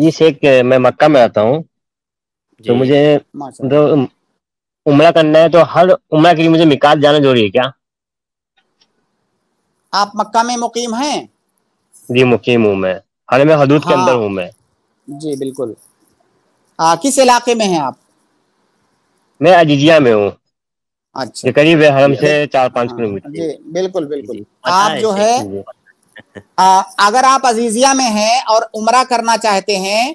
जी शेख मैं मक्का में रहता हूँ तो मुझे तो उम्र करना है तो हर उम्र के लिए मुझे मिकात जाना जरूरी है क्या आप मक्का में मुकीम हैं जी मुकीम हूँ मैं हर में हदूद हाँ, के अंदर हूँ मैं जी बिल्कुल आ, किस इलाके में हैं आप मैं अजीजिया में हूँ अच्छा करीब है हरम से चार पाँच हाँ। किलोमीटर जी बिल्कुल बिल्कुल अच्छा आप जो है आ, अगर आप अजीजिया में हैं और उमरा करना चाहते हैं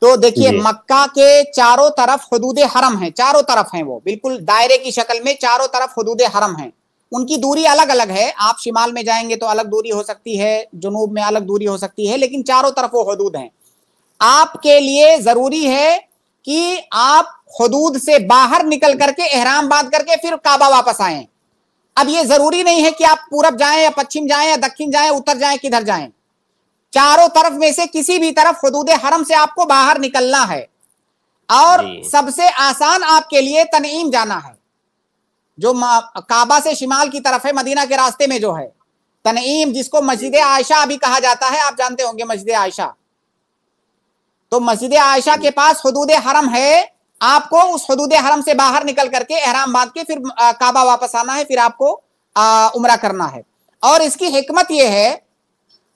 तो देखिए मक्का के चारों तरफ हदूद हरम है चारों तरफ हैं वो बिल्कुल दायरे की शक्ल में चारों तरफ हदूद हरम है उनकी दूरी अलग अलग है आप शिमाल में जाएंगे तो अलग दूरी हो सकती है जुनूब में अलग दूरी हो सकती है लेकिन चारों तरफ वो हदूद हैं आपके लिए जरूरी है कि आप हदूद से बाहर निकल करके एहराम बांध करके फिर काबा वापस आए अब ये जरूरी नहीं है कि आप पूरब जाएं या पश्चिम जाएं या दक्षिण जाएं उत्तर जाएं किधर जाएं चारों तरफ में से किसी भी तरफ हदूद हरम से आपको बाहर निकलना है और सबसे आसान आपके लिए तनईम जाना है जो काबा से शिमाल की तरफ है मदीना के रास्ते में जो है तनईम जिसको मस्जिद आयशा अभी कहा जाता है आप जानते होंगे मस्जिद आयशा तो मस्जिद आयशा के पास हदूद हरम है आपको उस हदूद हरम से बाहर निकल करके एहराम बांध के फिर काबा वापस आना है फिर आपको उम्र करना है और इसकी हमत यह है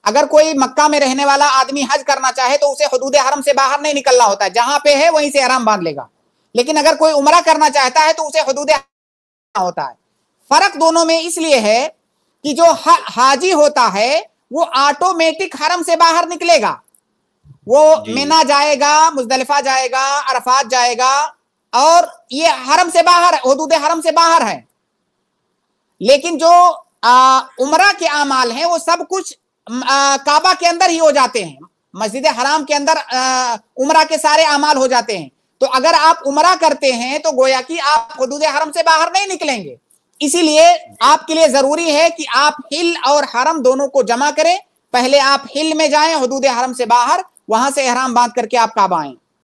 अगर कोई मक्का में रहने वाला आदमी हज करना चाहे तो उसे हदूद हरम से बाहर नहीं निकलना होता है जहां पे है वहीं से एहराम बांध लेगा लेकिन अगर कोई उम्र करना चाहता है तो उसे हदूद होता है फर्क दोनों में इसलिए है कि जो हाजी होता है वो ऑटोमेटिक हरम से बाहर निकलेगा वो मीना जाएगा मुजदलिफा जाएगा अरफात जाएगा और ये हरम से बाहर है हदूद हरम से बाहर है लेकिन जो उम्र उमरा के अमाल हैं वो सब कुछ काबा के अंदर ही हो जाते हैं मस्जिद हराम के अंदर उमरा के सारे अमाल हो जाते हैं तो अगर आप उमरा करते हैं तो गोया कि आप हदूद हरम से बाहर नहीं निकलेंगे इसीलिए आपके लिए जरूरी है कि आप हिल और हरम दोनों को जमा करें पहले आप हिल में जाएं हदूद हरम से बाहर वहां से एहराम बांध करके आप काबा आए